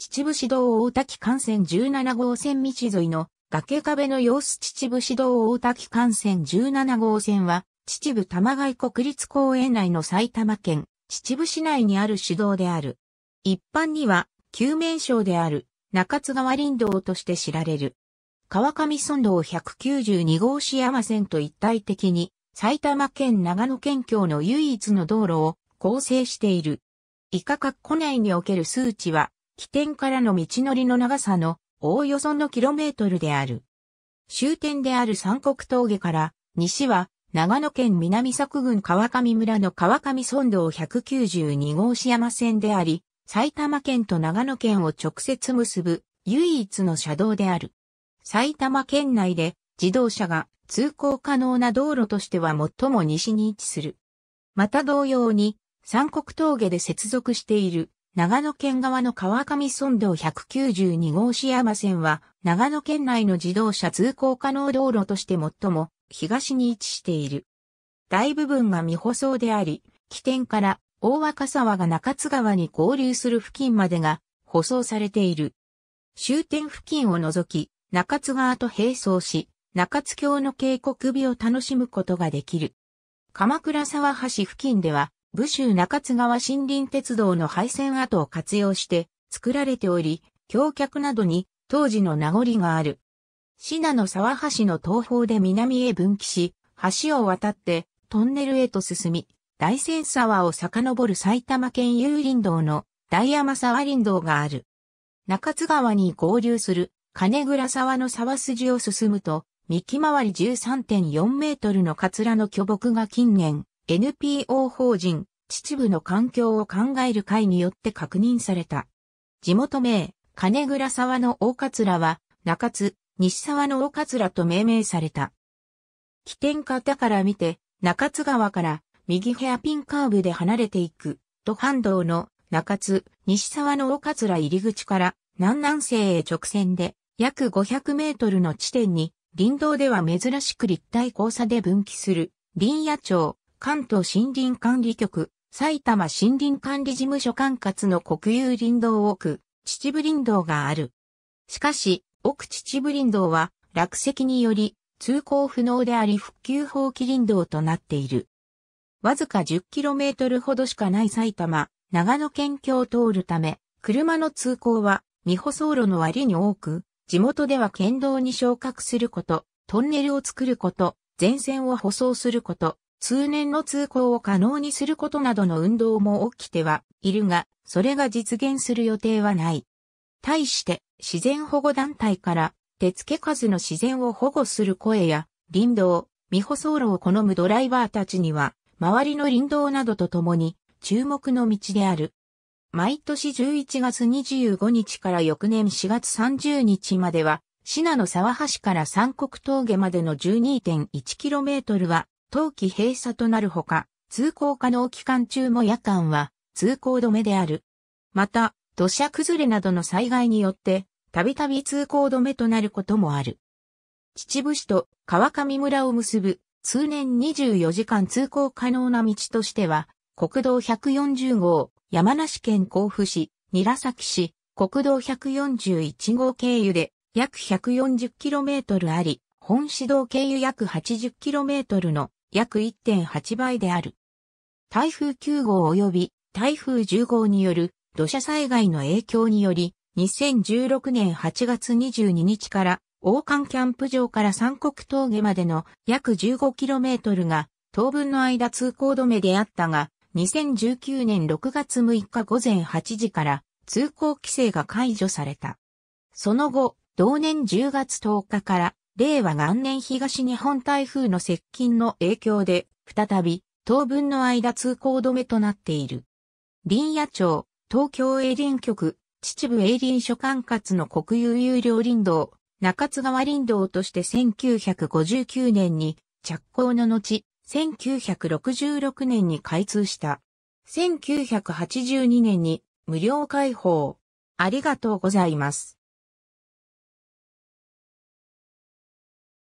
秩父市道大滝幹線17号線道沿いの崖壁の様子秩父市道大滝幹線17号線は秩父玉外国立公園内の埼玉県秩父市内にある市道である。一般には旧名称である中津川林道として知られる。川上村道192号市山線と一体的に埼玉県長野県境の唯一の道路を構成している。以下括弧内における数値は起点からの道のりの長さのおおよそのキロメートルである。終点である三国峠から西は長野県南久郡川上村の川上村道192号市山線であり、埼玉県と長野県を直接結ぶ唯一の車道である。埼玉県内で自動車が通行可能な道路としては最も西に位置する。また同様に、三国峠で接続している長野県側の川上村道192号市山線は、長野県内の自動車通行可能道路として最も東に位置している。大部分が未舗装であり、起点から大若沢が中津川に合流する付近までが舗装されている。終点付近を除き、中津川と並走し、中津橋の渓谷美を楽しむことができる。鎌倉沢橋付近では、武州中津川森林鉄道の廃線跡を活用して作られており、橋脚などに当時の名残がある。品の沢橋の東方で南へ分岐し、橋を渡ってトンネルへと進み、大仙沢を遡る埼玉県有林道の大山沢林道がある。中津川に合流する金倉沢の沢筋を進むと、幹回り13.4メートルのカツラの巨木が近年、NPO 法人、秩父の環境を考える会によって確認された。地元名、金倉沢の大桂は、中津、西沢の大桂と命名された。起点方から見て、中津川から右ヘアピンカーブで離れていく、と半道の中津、西沢の大桂入り口から南南西へ直線で約500メートルの地点に林道では珍しく立体交差で分岐する林野町関東森林管理局、埼玉森林管理事務所管轄の国有林道奥、秩父林道がある。しかし、奥秩父林道は落石により通行不能であり復旧放棄林道となっている。わずか 10km ほどしかない埼玉、長野県境を通るため、車の通行は未舗装路の割に多く、地元では県道に昇格すること、トンネルを作ること、前線を舗装すること、通年の通行を可能にすることなどの運動も起きてはいるが、それが実現する予定はない。対して、自然保護団体から、手付数の自然を保護する声や、林道、未舗走路を好むドライバーたちには、周りの林道などとともに、注目の道である。毎年11月25日から翌年4月30日までは、品野沢橋から三国峠までの 12.1km は、冬季閉鎖となるほか、通行可能期間中も夜間は通行止めである。また、土砂崩れなどの災害によって、たびたび通行止めとなることもある。秩父市と川上村を結ぶ通年24時間通行可能な道としては、国道140号、山梨県甲府市、韮崎市、国道141号経由で約 140km あり、本市道経由約 80km の約1.8倍である。台風9号及び台風10号による土砂災害の影響により、2016年8月22日から王冠キャンプ場から三国峠までの約 15km が当分の間通行止めであったが、2019年6月6日午前8時から通行規制が解除された。その後、同年10月10日から令和元年東日本台風の接近の影響で、再び、当分の間通行止めとなっている。林野町、東京営林局、秩父営林所管轄の国有有料林道、中津川林道として1959年に着工の後、1966年に開通した。1982年に無料開放。ありがとうございます。